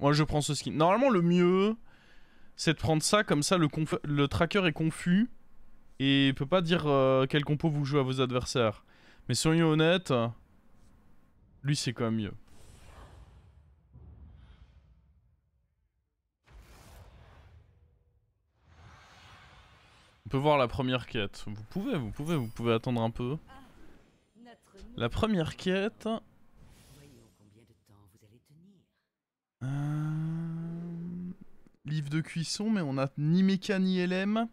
Moi, je prends ce skin. Normalement, le mieux, c'est de prendre ça, comme ça, le, tracker est confus et il peut pas dire euh, quel compo vous jouez à vos adversaires. Mais soyons honnêtes, lui, c'est quand même mieux. On peut voir la première quête. Vous pouvez, vous pouvez, vous pouvez attendre un peu. La première quête, Euh, livre de cuisson, mais on a ni méca ni LM.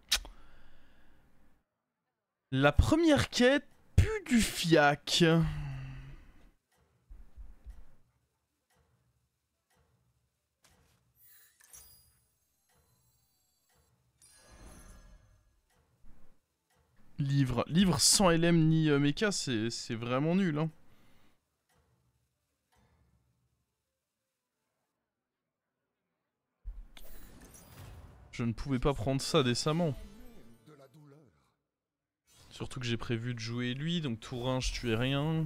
La première quête pu du fiac. Livre. Livre sans LM ni euh, méca, c'est vraiment nul. Hein. Je ne pouvais pas prendre ça décemment. Surtout que j'ai prévu de jouer lui, donc 1, je tuais rien.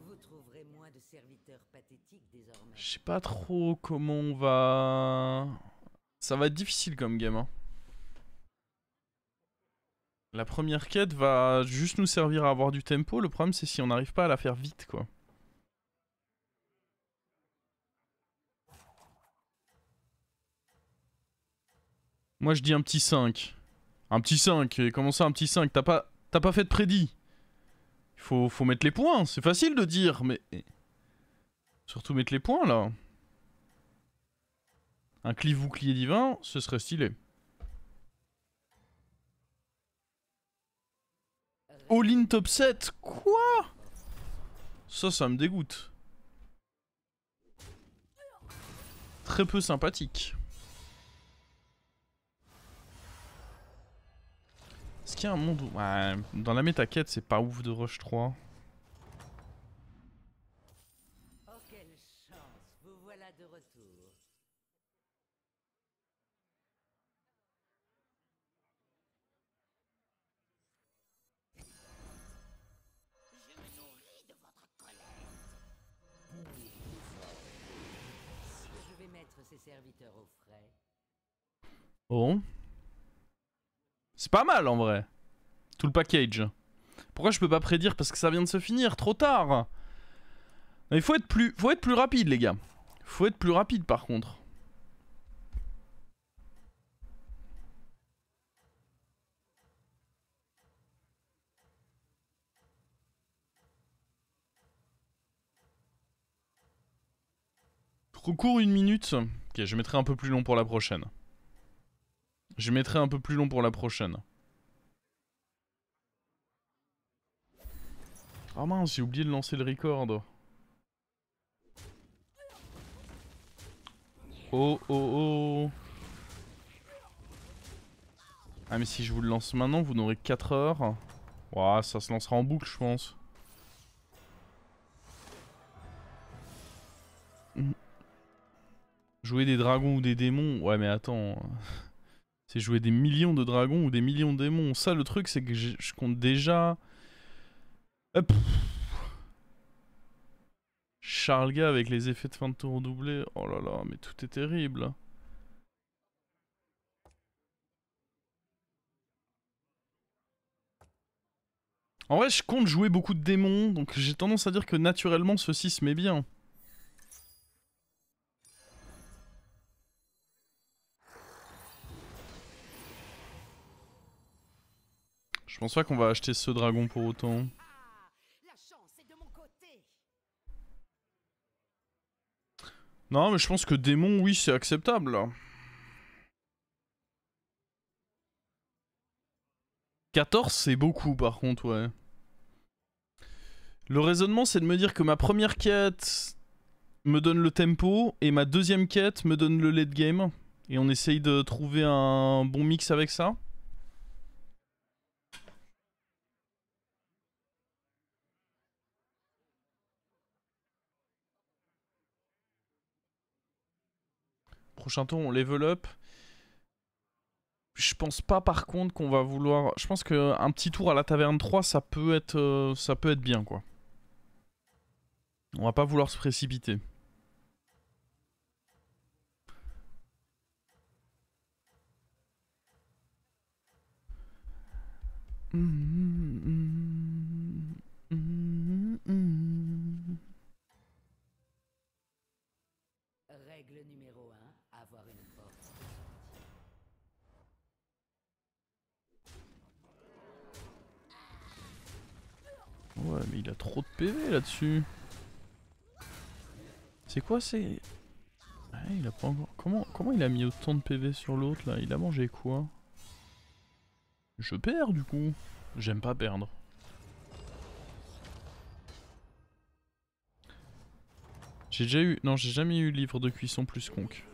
Vous trouverez moins de serviteurs pathétiques désormais. Je sais pas trop comment on va... Ça va être difficile comme game, hein. La première quête va juste nous servir à avoir du tempo. Le problème, c'est si on n'arrive pas à la faire vite, quoi. Moi, je dis un petit 5. Un petit 5. comment ça, un petit 5 T'as pas, pas fait de prédit. Il faut, faut mettre les points. C'est facile de dire, mais... Surtout mettre les points, là. Un cliff bouclier divin, ce serait stylé. all-in top 7 Quoi Ça, ça me dégoûte. Très peu sympathique. Est-ce qu'il y a un monde où... Ouais, dans la méta quête, c'est pas ouf de rush 3. Bon. Oh. C'est pas mal en vrai. Tout le package. Pourquoi je peux pas prédire Parce que ça vient de se finir, trop tard. Il faut être plus, faut être plus rapide les gars. Faut être plus rapide par contre. cours une minute Ok, je mettrai un peu plus long pour la prochaine. Je mettrai un peu plus long pour la prochaine. Ah oh mince, j'ai oublié de lancer le record. Oh oh oh Ah mais si je vous le lance maintenant, vous n'aurez 4 heures. Ouah, ça se lancera en boucle, je pense. Jouer des dragons ou des démons, ouais mais attends, c'est jouer des millions de dragons ou des millions de démons. Ça le truc c'est que je compte déjà... Hop. Euh, Charlga avec les effets de fin de tour doublés, oh là là, mais tout est terrible. En vrai, je compte jouer beaucoup de démons, donc j'ai tendance à dire que naturellement, ceci se met bien. pense pas qu'on va acheter ce dragon pour autant. Non, mais je pense que démon, oui, c'est acceptable. 14, c'est beaucoup par contre, ouais. Le raisonnement, c'est de me dire que ma première quête me donne le tempo et ma deuxième quête me donne le late game. Et on essaye de trouver un bon mix avec ça. prochain on level up. Je pense pas par contre qu'on va vouloir... Je pense qu'un petit tour à la taverne 3, ça peut être, euh, ça peut être bien, quoi. On va pas vouloir se précipiter. Règle numéro 1. Ouais, mais il a trop de PV là-dessus. C'est quoi c'est il a comment, comment il a mis autant de PV sur l'autre là Il a mangé quoi Je perds du coup. J'aime pas perdre. J'ai déjà eu... Non, j'ai jamais eu livre de cuisson plus conque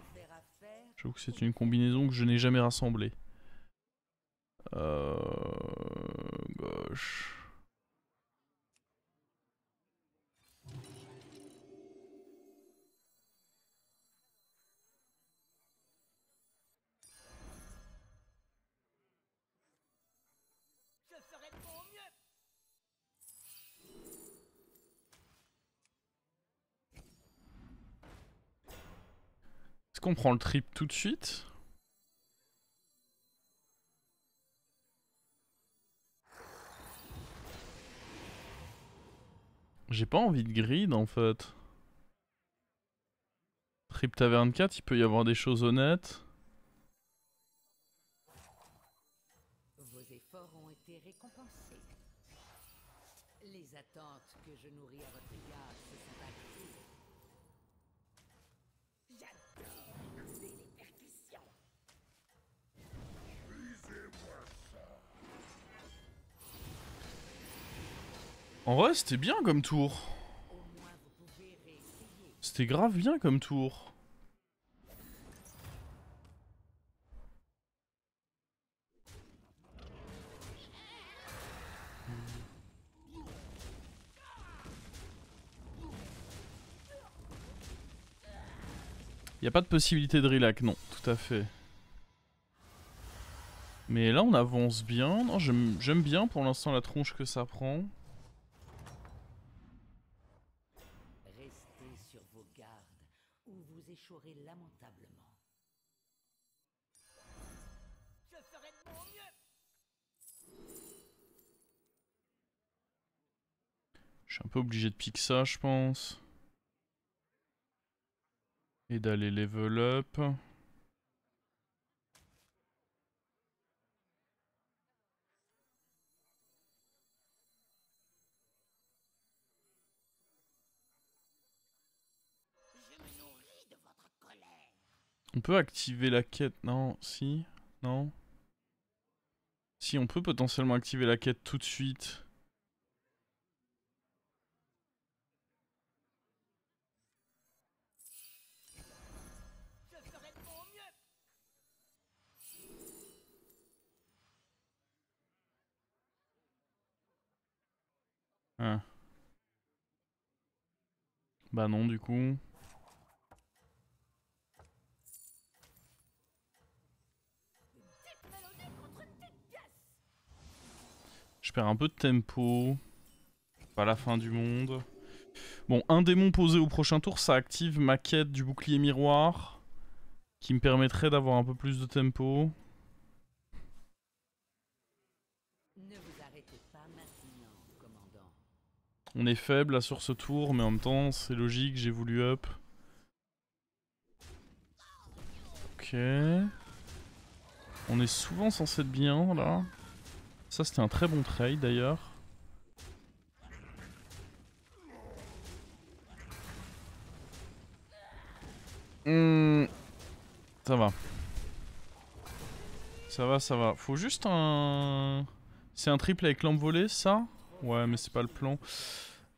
c'est une combinaison que je n'ai jamais rassemblée. Euh... Gauche. Est-ce qu'on prend le trip tout de suite J'ai pas envie de grid en fait. Trip Taverne 4, il peut y avoir des choses honnêtes. Vos efforts ont été récompensés. Les attentes En vrai, c'était bien comme tour. C'était grave bien comme tour. Y a pas de possibilité de relax, non, tout à fait. Mais là on avance bien, non j'aime bien pour l'instant la tronche que ça prend. obligé de pique ça, je pense. Et d'aller level up. On peut activer la quête, non, si, non. Si, on peut potentiellement activer la quête tout de suite. Bah non, du coup. Je perds un peu de tempo. Pas la fin du monde. Bon, un démon posé au prochain tour, ça active ma quête du bouclier miroir. Qui me permettrait d'avoir un peu plus de tempo. On est faible sur ce tour, mais en même temps, c'est logique, j'ai voulu up. Ok. On est souvent censé être bien, là. Ça, c'était un très bon trade, d'ailleurs. Hmm. Ça va. Ça va, ça va. Faut juste un... C'est un triple avec volée, ça Ouais, mais c'est pas le plan.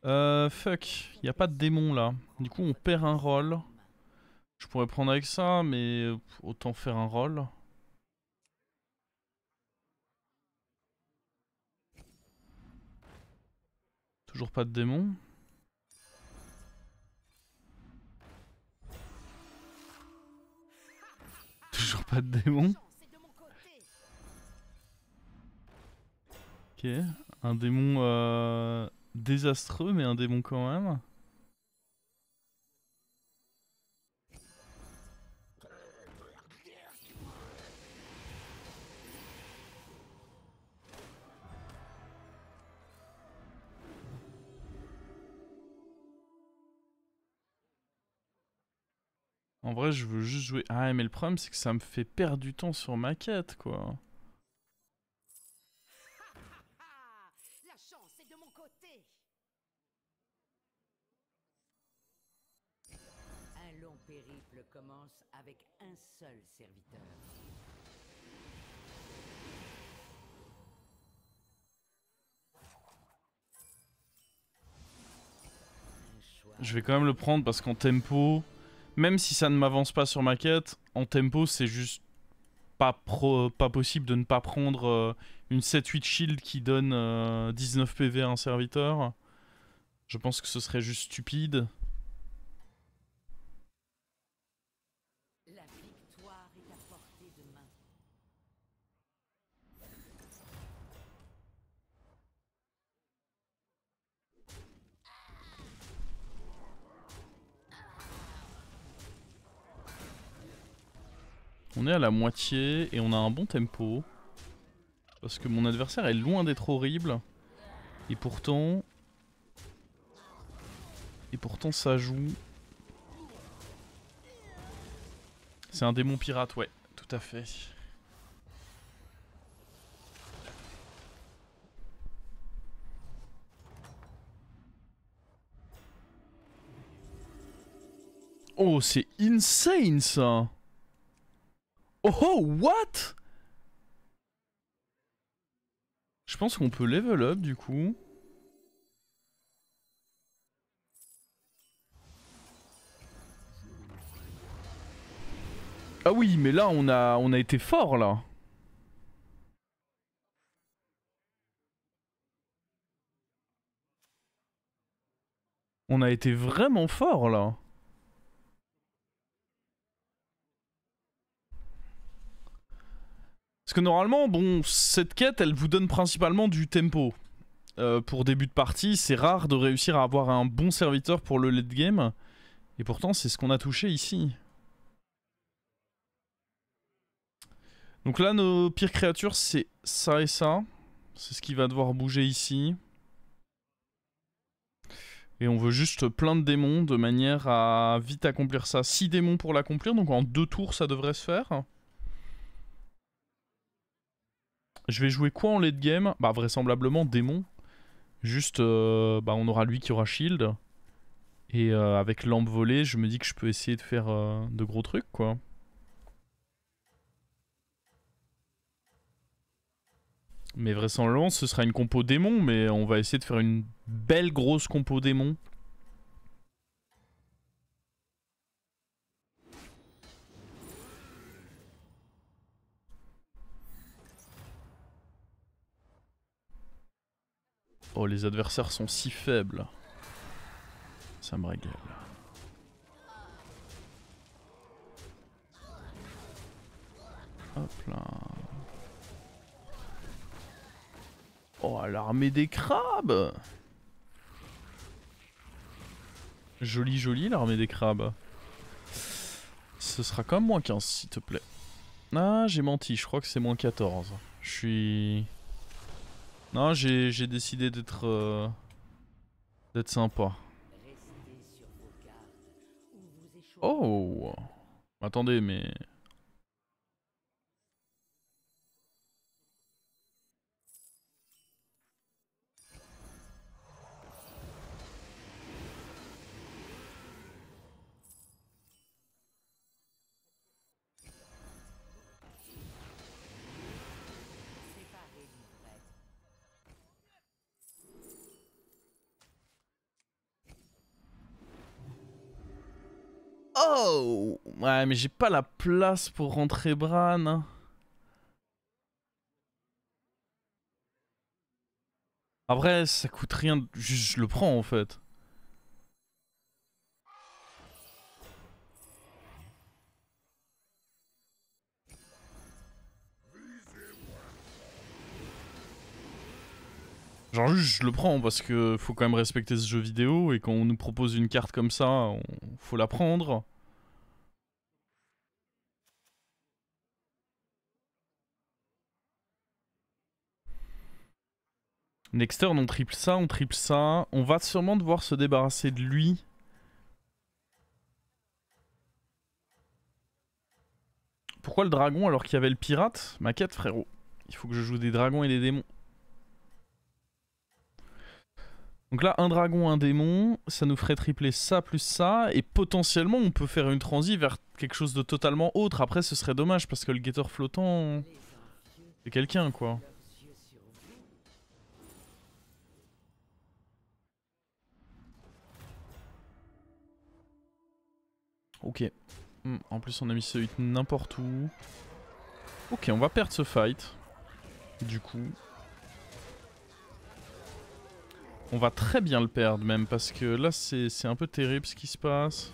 Euh, fuck, y a pas de démon là. Du coup, on perd un rôle. Je pourrais prendre avec ça, mais autant faire un rôle. Toujours pas de démon. Toujours pas de démon. Ok, un démon euh, désastreux, mais un démon quand même. En vrai, je veux juste jouer... Ah, mais le problème, c'est que ça me fait perdre du temps sur ma quête, quoi. avec un seul serviteur. Je vais quand même le prendre parce qu'en tempo, même si ça ne m'avance pas sur ma quête, en tempo c'est juste pas, pas possible de ne pas prendre euh, une 7-8 shield qui donne 19 euh, PV à un serviteur. Je pense que ce serait juste stupide. On est à la moitié et on a un bon tempo. Parce que mon adversaire est loin d'être horrible. Et pourtant... Et pourtant ça joue. C'est un démon pirate, ouais. Tout à fait. Oh, c'est insane ça Oh, what Je pense qu'on peut level up du coup. Ah oui, mais là on a, on a été fort là. On a été vraiment fort là. Parce que normalement, bon, cette quête, elle vous donne principalement du tempo. Euh, pour début de partie, c'est rare de réussir à avoir un bon serviteur pour le late game. Et pourtant, c'est ce qu'on a touché ici. Donc là, nos pires créatures, c'est ça et ça. C'est ce qui va devoir bouger ici. Et on veut juste plein de démons de manière à vite accomplir ça. 6 démons pour l'accomplir, donc en deux tours, ça devrait se faire. Je vais jouer quoi en late game Bah vraisemblablement démon. Juste, euh, bah, on aura lui qui aura shield. Et euh, avec lampe volée, je me dis que je peux essayer de faire euh, de gros trucs, quoi. Mais vraisemblablement, ce sera une compo démon, mais on va essayer de faire une belle grosse compo démon. Oh, les adversaires sont si faibles. Ça me régale. Hop là. Oh, l'armée des crabes Joli, joli l'armée des crabes. Ce sera quand même moins 15, s'il te plaît. Ah, j'ai menti, je crois que c'est moins 14. Je suis... Non, j'ai décidé d'être euh, d'être sympa. Oh Attendez, mais... Oh ouais, mais j'ai pas la place pour rentrer Bran. Hein. Après, ça coûte rien, je le prends en fait. Genre juste je le prends parce que faut quand même respecter ce jeu vidéo et quand on nous propose une carte comme ça, on... faut la prendre. turn on triple ça, on triple ça. On va sûrement devoir se débarrasser de lui. Pourquoi le dragon alors qu'il y avait le pirate Ma quête, frérot. Il faut que je joue des dragons et des démons. Donc là, un dragon, un démon, ça nous ferait tripler ça plus ça, et potentiellement on peut faire une transi vers quelque chose de totalement autre. Après, ce serait dommage parce que le guetteur flottant, c'est quelqu'un quoi. Ok. Hmm, en plus, on a mis ce hit n'importe où. Ok, on va perdre ce fight. Du coup. On va très bien le perdre même, parce que là, c'est un peu terrible ce qui se passe.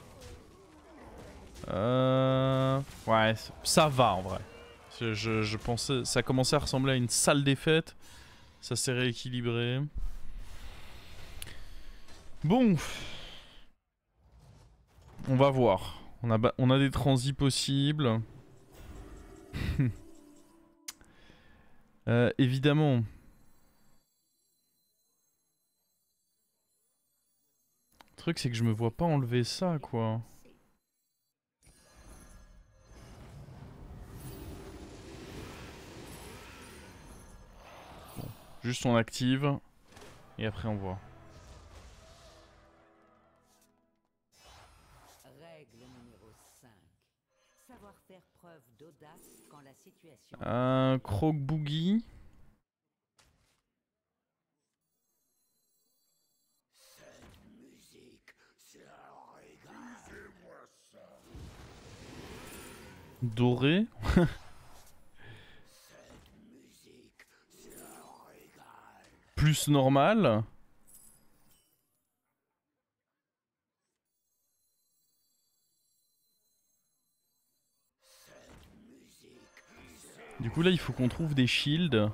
Euh... Ouais, ça va en vrai. Je, pensais... Ça commençait à ressembler à une salle défaite Ça s'est rééquilibré. Bon. On va voir. On a, des transits possibles. Euh, évidemment. Le truc, c'est que je me vois pas enlever ça, quoi. Juste on active. Et après on voit. preuve d'audace quand la situation. Un croque boogie. Cette musique, c'est un régal. fais Cette musique, c'est un régal. Plus normal. Du coup là il faut qu'on trouve des shields.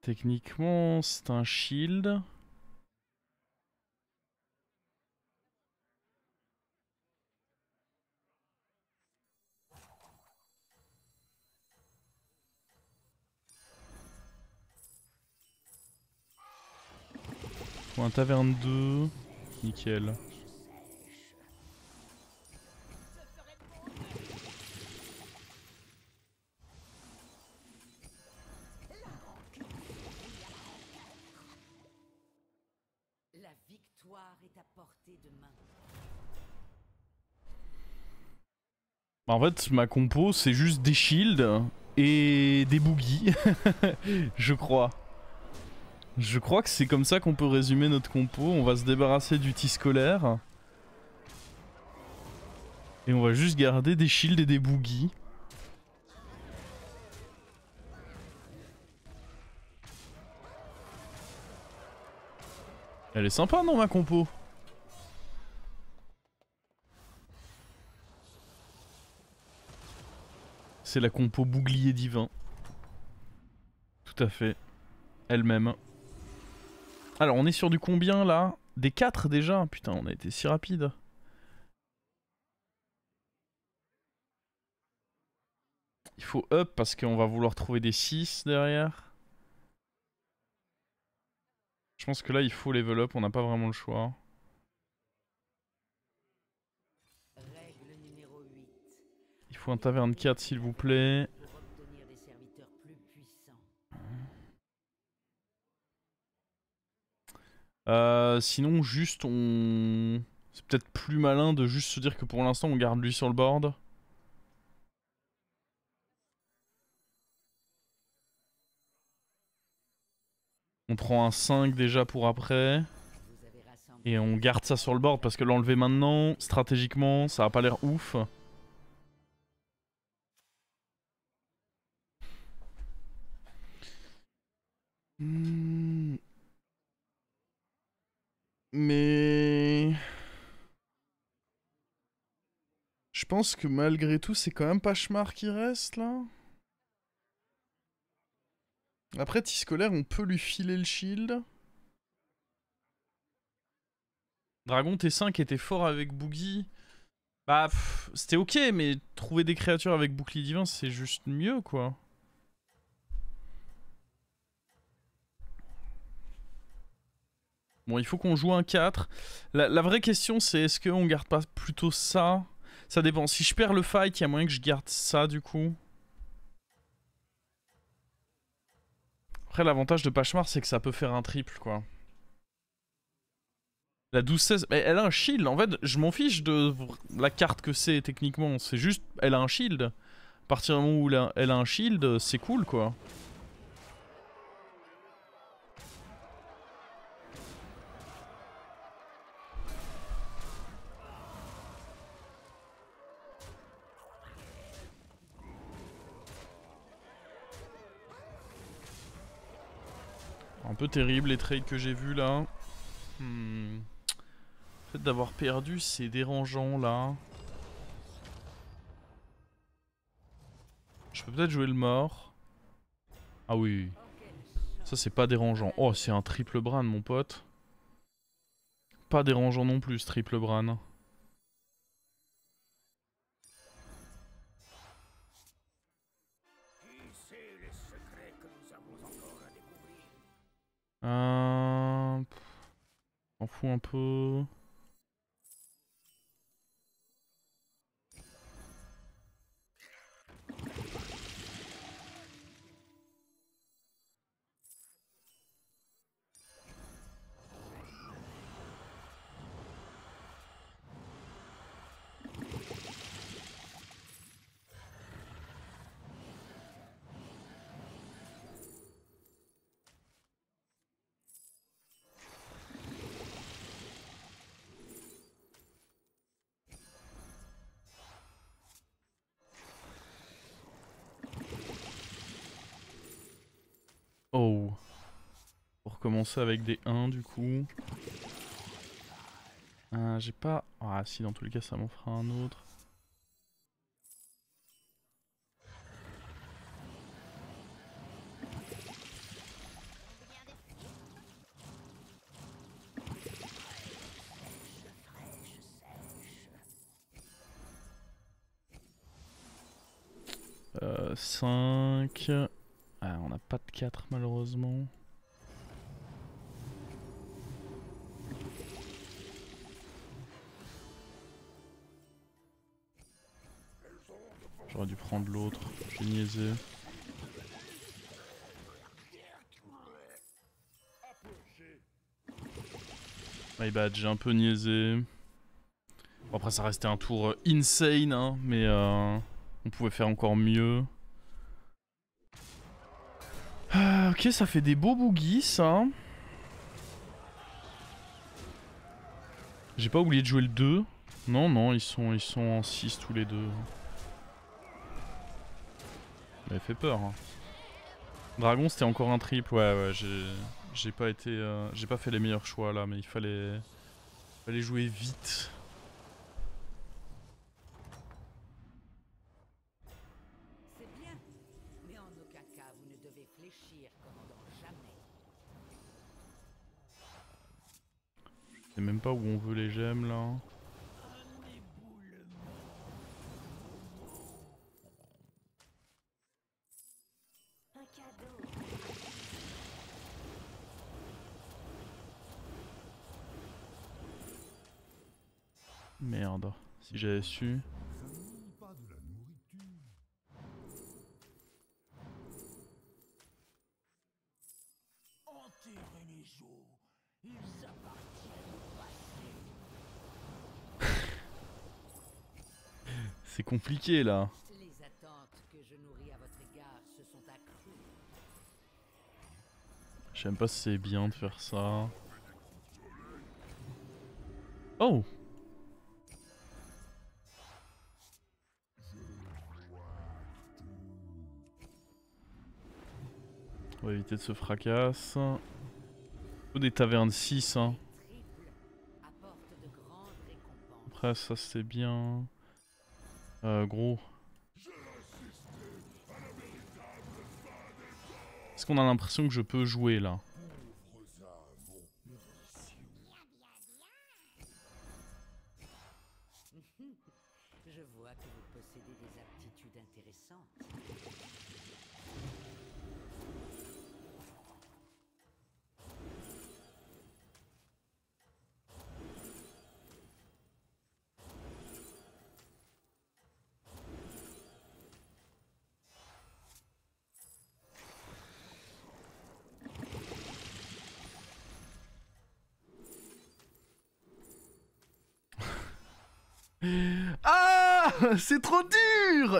Techniquement c'est un shield. Pour un taverne 2, nickel. En fait, ma compo, c'est juste des shields et des boogies, je crois. Je crois que c'est comme ça qu'on peut résumer notre compo. On va se débarrasser du t scolaire. Et on va juste garder des shields et des boogies. Elle est sympa non ma compo c'est la compo bouglier divin. Tout à fait. Elle-même. Alors, on est sur du combien, là Des 4, déjà Putain, on a été si rapide. Il faut up parce qu'on va vouloir trouver des 6 derrière. Je pense que là, il faut level up, on n'a pas vraiment le choix. un taverne 4 s'il vous plaît. Euh, sinon, juste on. C'est peut-être plus malin de juste se dire que pour l'instant on garde lui sur le board. On prend un 5 déjà pour après. Et on garde ça sur le board parce que l'enlever maintenant, stratégiquement, ça a pas l'air ouf. Hmm. Mais... Je pense que malgré tout, c'est quand même Pachemar qui reste, là. Après, scolaire, on peut lui filer le shield. Dragon T5 était fort avec Boogie. Bah, c'était ok, mais trouver des créatures avec bouclier divin, c'est juste mieux, quoi. Bon, il faut qu'on joue un 4. La, vraie question, c'est est-ce qu'on garde pas plutôt ça Ça dépend. Si je perds le fight, il y a moyen que je garde ça, du coup. Après, l'avantage de Pachemar, c'est que ça peut faire un triple, quoi. La 12-16... Mais elle a un shield, en fait. Je m'en fiche de la carte que c'est, techniquement. C'est juste... Elle a un shield. À partir du moment où elle a un shield, c'est cool, quoi. terrible les trades que j'ai vu là. Hmm. Le fait d'avoir perdu, c'est dérangeant là. Je peux peut-être jouer le mort. Ah oui. Ça c'est pas dérangeant. Oh, c'est un triple bran mon pote. Pas dérangeant non plus, triple bran. On euh, fout un peu. Oh. Pour commencer avec des 1 du coup. Euh, j'ai pas... Ah si, dans tous les cas ça m'en fera un autre. My bad, j'ai un peu niaisé. après, ça restait un tour euh, insane, hein, mais euh, on pouvait faire encore mieux. Ah, ok, ça fait des beaux boogies, ça. J'ai pas oublié de jouer le 2. Non, non, ils sont, ils sont en 6 tous les deux. Mais fait peur. Hein. Dragon, c'était encore un triple. Ouais, ouais, j'ai pas été, euh, j'ai pas fait les meilleurs choix là, mais il fallait, il fallait jouer vite. Je sais même pas où on veut les gemmes là. Merde, si j'avais su... C'est compliqué là. Les attentes que je nourris à votre égard se sont accrues. J'aime pas si c'est bien de faire ça. Oh On va éviter de se fracasser. Des tavernes 6. Hein. Après, ça c'est bien. Euh, gros. Est-ce qu'on a l'impression que je peux jouer là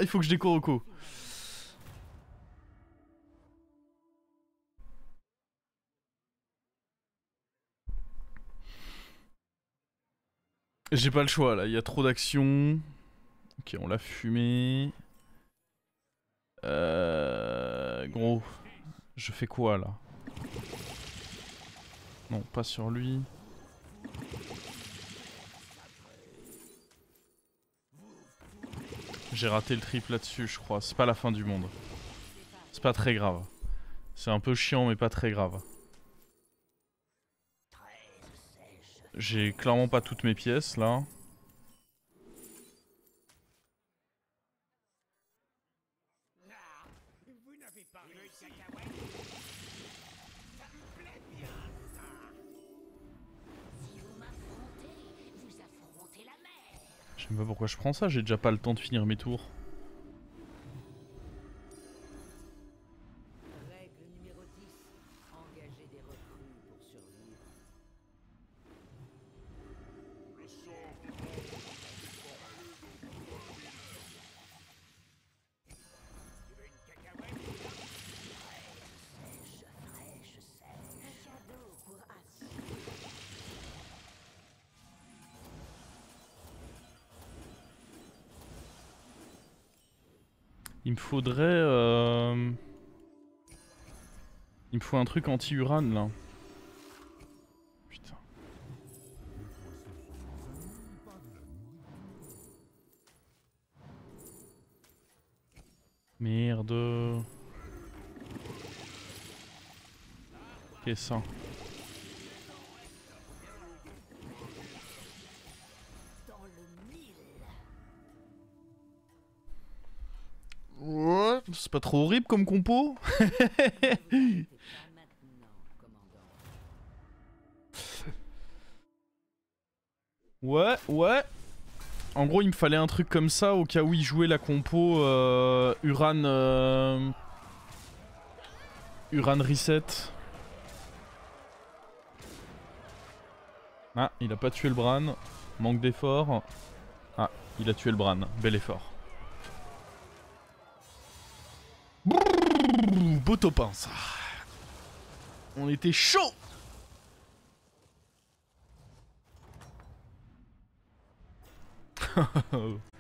il faut que je découvre J'ai pas le choix là, il y a trop d'action. Ok, on l'a fumé. Euh... Gros, je fais quoi là Non, pas sur lui. J'ai raté le triple là-dessus, je crois. C'est pas la fin du monde. C'est pas très grave. C'est un peu chiant, mais pas très grave. J'ai clairement pas toutes mes pièces, là. je prends ça J'ai déjà pas le temps de finir mes tours. Il me faudrait... Euh, il me faut un truc anti-uran là. Putain. Merde. Qu'est-ce que ça C'est pas trop horrible comme compo Ouais, ouais. En gros, il me fallait un truc comme ça au cas où il jouait la compo euh, Uran... Euh, Uran Reset. Ah, il a pas tué le Bran. Manque d'effort. Ah, il a tué le Bran. Bel effort. beau topin, On était chaud